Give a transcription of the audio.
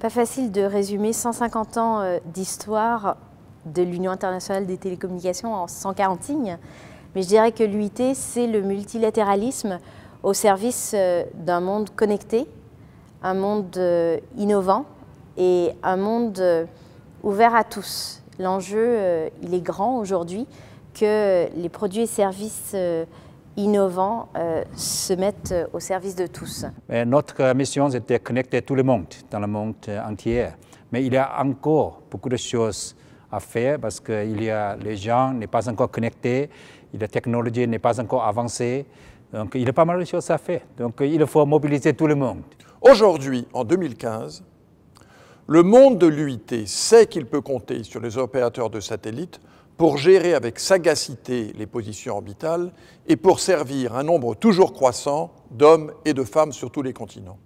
Pas facile de résumer 150 ans euh, d'histoire de l'Union internationale des télécommunications en 140 signes, mais je dirais que l'UIT, c'est le multilatéralisme au service euh, d'un monde connecté, un monde euh, innovant et un monde ouvert à tous. L'enjeu, il est grand aujourd'hui que les produits et services euh, innovants euh, se mettent euh, au service de tous. notre mission, c'était de connecter tout le monde dans le monde entier. Mais il y a encore beaucoup de choses à faire parce que il y a, les gens n'est pas encore connectés, la technologie n'est pas encore avancée. Donc il y a pas mal de choses à faire. Donc il faut mobiliser tout le monde. Aujourd'hui, en 2015, le monde de l'UIT sait qu'il peut compter sur les opérateurs de satellites pour gérer avec sagacité les positions orbitales et pour servir un nombre toujours croissant d'hommes et de femmes sur tous les continents.